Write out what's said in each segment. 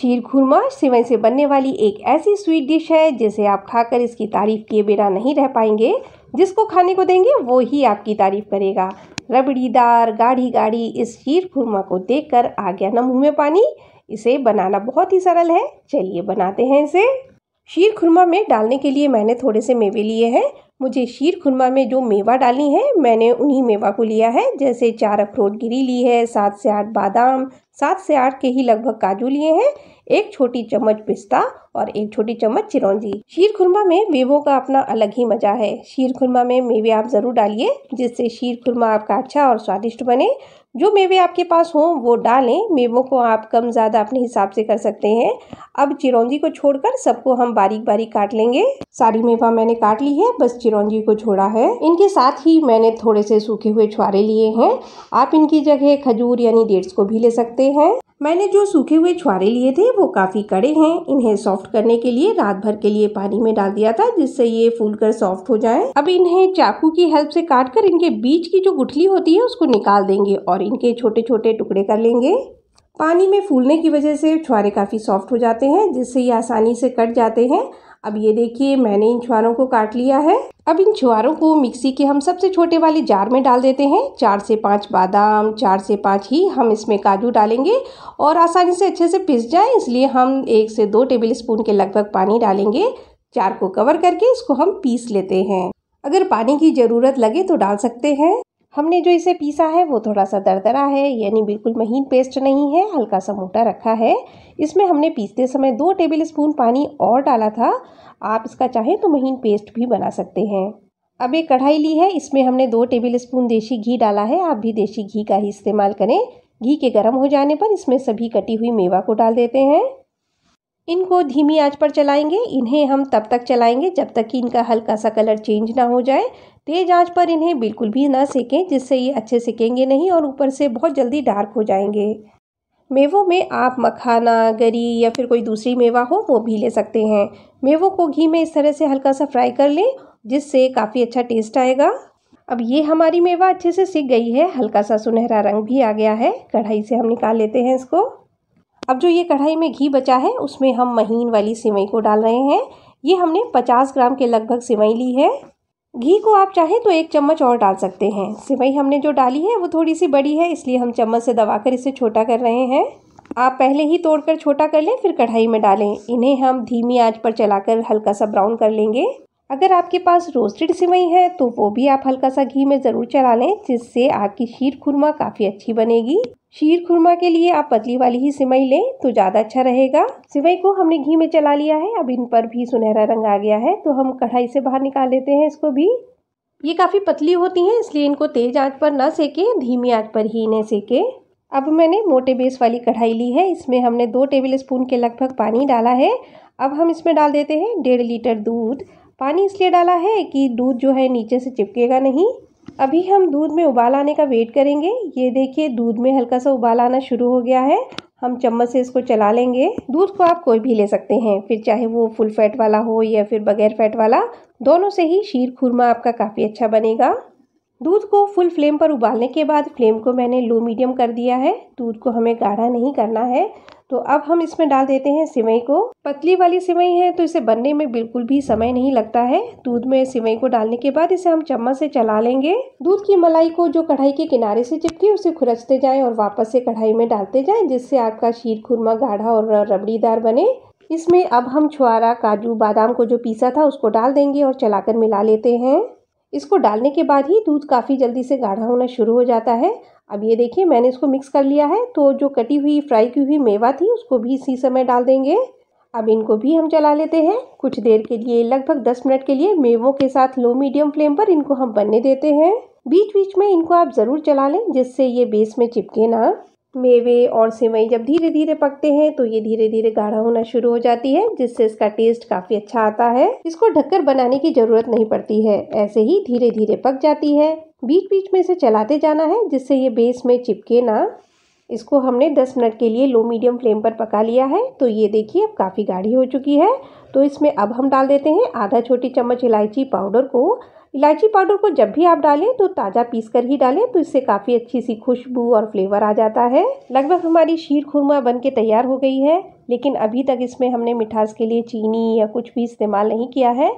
शीर खुरमा सिवई से बनने वाली एक ऐसी स्वीट डिश है जिसे आप खाकर इसकी तारीफ किए बिना नहीं रह पाएंगे जिसको खाने को देंगे वो ही आपकी तारीफ करेगा रबड़ीदार गाढ़ी गाढ़ी इस शीर खुरमा को देखकर आ गया न मुँह में पानी इसे बनाना बहुत ही सरल है चलिए बनाते हैं इसे शीर खुरमा में डालने के लिए मैंने थोड़े से मेवे लिए हैं मुझे शीर खुरमा में जो मेवा डाली है मैंने उन्हीं मेवा को लिया है जैसे चार अखरोट गिरी ली है सात से आठ बादाम सात से आठ के ही लगभग काजू लिए हैं एक छोटी चम्मच पिस्ता और एक छोटी चम्मच चिरौंजी शीर खुरमा में मेवों का अपना अलग ही मजा है शीर खुरमा में मेवे आप ज़रूर डालिए जिससे शीर खुरमा आपका अच्छा और स्वादिष्ट बने जो मेवे आपके पास हों वो डालें मेवों को आप कम ज़्यादा अपने हिसाब से कर सकते हैं अब चिरौंजी को छोड़कर सबको हम बारीक बारीक काट लेंगे सारी मेवा मैंने काट ली है बस चिरौंजी को छोड़ा है इनके साथ ही मैंने थोड़े से सूखे हुए छुआरे लिए हैं आप इनकी जगह खजूर यानी डेट्स को भी ले सकते हैं मैंने जो सूखे हुए छुआरे लिए थे वो काफ़ी कड़े हैं इन्हें सॉफ्ट करने के लिए रात भर के लिए पानी में डाल दिया था जिससे ये फूल कर सॉफ्ट हो जाए अब इन्हें चाकू की हेल्प से काट कर इनके बीच की जो गुठली होती है उसको निकाल देंगे और इनके छोटे छोटे टुकड़े कर लेंगे पानी में फूलने की वजह से छुआरे काफ़ी सॉफ्ट हो जाते हैं जिससे ये आसानी से कट जाते हैं अब ये देखिए मैंने इन छुआरों को काट लिया है अब इन छुआरों को मिक्सी के हम सबसे छोटे वाले जार में डाल देते हैं चार से पाँच बादाम चार से पाँच ही हम इसमें काजू डालेंगे और आसानी से अच्छे से पिस जाए इसलिए हम एक से दो टेबल स्पून के लगभग पानी डालेंगे चार को कवर करके इसको हम पीस लेते हैं अगर पानी की ज़रूरत लगे तो डाल सकते हैं हमने जो इसे पीसा है वो थोड़ा सा दरदरा है यानी बिल्कुल महीन पेस्ट नहीं है हल्का सा मोटा रखा है इसमें हमने पीसते समय दो टेबल स्पून पानी और डाला था आप इसका चाहें तो महीन पेस्ट भी बना सकते हैं अब एक कढ़ाई ली है इसमें हमने दो टेबल स्पून देशी घी डाला है आप भी देशी घी का ही इस्तेमाल करें घी के गर्म हो जाने पर इसमें सभी कटी हुई मेवा को डाल देते हैं इनको धीमी आंच पर चलाएंगे इन्हें हम तब तक चलाएंगे जब तक कि इनका हल्का सा कलर चेंज ना हो जाए तेज़ आंच पर इन्हें बिल्कुल भी ना सेकें जिससे ये अच्छे सेकेंगे नहीं और ऊपर से बहुत जल्दी डार्क हो जाएंगे मेवों में आप मखाना गरी या फिर कोई दूसरी मेवा हो वो भी ले सकते हैं मेवों को घी में इस तरह से हल्का सा फ्राई कर लें जिससे काफ़ी अच्छा टेस्ट आएगा अब ये हमारी मेवा अच्छे से सीख गई है हल्का सा सुनहरा रंग भी आ गया है कढ़ाई से हम निकाल लेते हैं इसको अब जो ये कढ़ाई में घी बचा है उसमें हम महीन वाली सिवई को डाल रहे हैं ये हमने 50 ग्राम के लगभग सिवई ली है घी को आप चाहें तो एक चम्मच और डाल सकते हैं सिवई हमने जो डाली है वो थोड़ी सी बड़ी है इसलिए हम चम्मच से दबाकर इसे छोटा कर रहे हैं आप पहले ही तोड़कर छोटा कर लें फिर कढ़ाई में डालें इन्हें हम धीमी आंच पर चलाकर हल्का सा ब्राउन कर लेंगे अगर आपके पास रोस्टेड सिवई है तो वो भी आप हल्का सा घी में ज़रूर चला लें जिससे आपकी शीर खुरमा काफ़ी अच्छी बनेगी शीर खुरमा के लिए आप पतली वाली ही सिमई लें तो ज़्यादा अच्छा रहेगा सिवई को हमने घी में चला लिया है अब इन पर भी सुनहरा रंग आ गया है तो हम कढ़ाई से बाहर निकाल लेते हैं इसको भी ये काफ़ी पतली होती हैं इसलिए इनको तेज़ आंच पर ना सेकें धीमी आंच पर ही इन्हें सेकें अब मैंने मोटे बेस वाली कढ़ाई ली है इसमें हमने दो टेबल स्पून के लगभग पानी डाला है अब हम इसमें डाल देते हैं डेढ़ लीटर दूध पानी इसलिए डाला है कि दूध जो है नीचे से चिपकेगा नहीं अभी हम दूध में उबाल आने का वेट करेंगे ये देखिए दूध में हल्का सा उबाल आना शुरू हो गया है हम चम्मच से इसको चला लेंगे दूध को आप कोई भी ले सकते हैं फिर चाहे वो फुल फैट वाला हो या फिर बगैर फैट वाला दोनों से ही शीर खुरमा आपका काफ़ी अच्छा बनेगा दूध को फुल फ्लेम पर उबालने के बाद फ्लेम को मैंने लो मीडियम कर दिया है दूध को हमें गाढ़ा नहीं करना है तो अब हम इसमें डाल देते हैं सिवई को पतली वाली सिवई है तो इसे बनने में बिल्कुल भी समय नहीं लगता है दूध में सिवई को डालने के बाद इसे हम चम्मच से चला लेंगे दूध की मलाई को जो कढ़ाई के किनारे से चिपकी उसे खुरचते जाए और वापस से कढ़ाई में डालते जाए जिससे आपका शीर खुरमा गाढ़ा और रबड़ीदार बने इसमें अब हम छुआरा काजू बादाम को जो पीसा था उसको डाल देंगे और चलाकर मिला लेते हैं इसको डालने के बाद ही दूध काफ़ी जल्दी से गाढ़ा होना शुरू हो जाता है अब ये देखिए मैंने इसको मिक्स कर लिया है तो जो कटी हुई फ्राई की हुई मेवा थी उसको भी इसी समय डाल देंगे अब इनको भी हम चला लेते हैं कुछ देर के लिए लगभग दस मिनट के लिए मेवों के साथ लो मीडियम फ्लेम पर इनको हम बनने देते हैं बीच बीच में इनको आप ज़रूर चला लें जिससे ये बेस में चिपके ना मेवे और सेवई जब धीरे धीरे पकते हैं तो ये धीरे धीरे गाढ़ा होना शुरू हो जाती है जिससे इसका टेस्ट काफ़ी अच्छा आता है इसको ढककर बनाने की ज़रूरत नहीं पड़ती है ऐसे ही धीरे धीरे पक जाती है बीच बीच में इसे चलाते जाना है जिससे ये बेस में चिपके ना इसको हमने 10 मिनट के लिए लो मीडियम फ्लेम पर पका लिया है तो ये देखिए अब काफ़ी गाढ़ी हो चुकी है तो इसमें अब हम डाल देते हैं आधा छोटी चम्मच इलायची पाउडर को इलायची पाउडर को जब भी आप डालें तो ताज़ा पीस कर ही डालें तो इससे काफ़ी अच्छी सी खुशबू और फ्लेवर आ जाता है लगभग हमारी शीर खुरमा बन के तैयार हो गई है लेकिन अभी तक इसमें हमने मिठास के लिए चीनी या कुछ भी इस्तेमाल नहीं किया है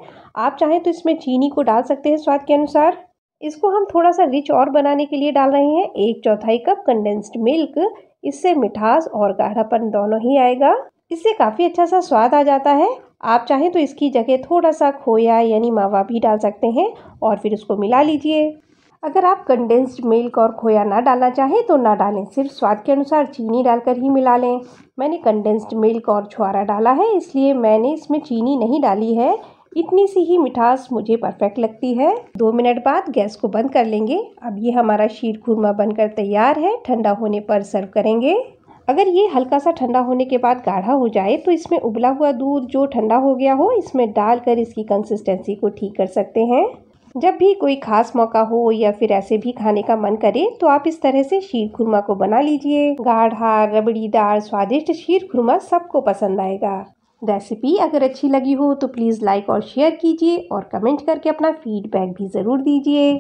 आप चाहें तो इसमें चीनी को डाल सकते हैं स्वाद के अनुसार इसको हम थोड़ा सा रिच और बनाने के लिए डाल रहे हैं एक चौथाई कप कंडेंस्ड मिल्क इससे मिठास और गाढ़ापन दोनों ही आएगा इससे काफ़ी अच्छा सा स्वाद आ जाता है आप चाहें तो इसकी जगह थोड़ा सा खोया यानी मावा भी डाल सकते हैं और फिर उसको मिला लीजिए अगर आप कंडेंस्ड मिल्क और खोया ना डालना चाहें तो ना डालें सिर्फ स्वाद के अनुसार चीनी डालकर ही मिला लें मैंने कंडेंस्ड मिल्क और छुआरा डाला है इसलिए मैंने इसमें चीनी नहीं डाली है इतनी सी ही मिठास मुझे परफेक्ट लगती है दो मिनट बाद गैस को बंद कर लेंगे अब ये हमारा शीर खुरमा बनकर तैयार है ठंडा होने पर सर्व करेंगे अगर ये हल्का सा ठंडा होने के बाद गाढ़ा हो जाए तो इसमें उबला हुआ दूध जो ठंडा हो गया हो इसमें डालकर इसकी कंसिस्टेंसी को ठीक कर सकते हैं जब भी कोई खास मौका हो या फिर ऐसे भी खाने का मन करे तो आप इस तरह से शीर खुरमा को बना लीजिए गाढ़ा रबड़ीदार स्वादिष्ट शीर खुरमा सबको पसंद आएगा रेसिपी अगर अच्छी लगी हो तो प्लीज़ लाइक और शेयर कीजिए और कमेंट करके अपना फीडबैक भी ज़रूर दीजिए